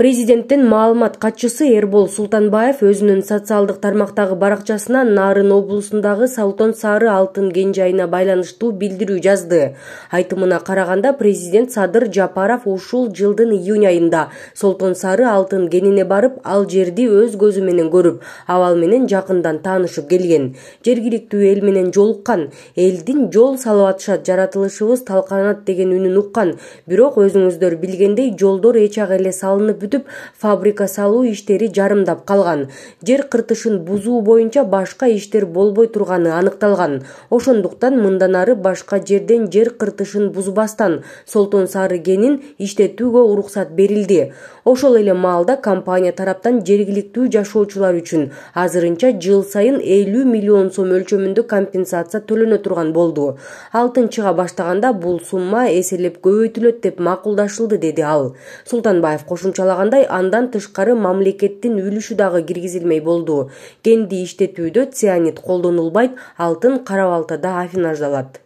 президенттин маалымат катчысы эрбол султанбаев өзүнүн социалдык тармактагы баракчасына нарын облусундагы солтон сары алтын кен жайына байланыштуу билдирүү жазды айтымына караганда президент садыр жапаров ушул жылдын июнь айында солтон сары алтын кенине барып ал жерди өз көзү менен көрүп абал менен жакындан таанышып келген жергиликтүү эл менен жолуккан элдин жол салып атышат жаратылышыбыз талкаланат деген үнүн уккан бирок өзүңүздөр билгендей жолдор эчак эле салынып бүт фабрика салуу иштери жарымдап калган жер кыртышын бузуу боюнча башка иштер болбой турганы аныкталган ошондуктан мындан ары башка жерден жер кыртышын бузбастан солтон сары кенин иштетүүгө уруксат берилди ошол эле маалда компания тараптан жергиликтүү жашоочулар үчүн азырынча жыл сайын элүү миллион сом өлчөмүндө компенсация төлөнө турган болду алтын чыга баштаганда бул сумма эселеп көбөйтүлөт деп макулдашылды деди ал султанбаев кошумчалаган Қандай андан тышкары мамлекеттин үлүшү дагы киргизилмей болду кенди иштетүүдө цианид колдонулбайт алтын кара балтада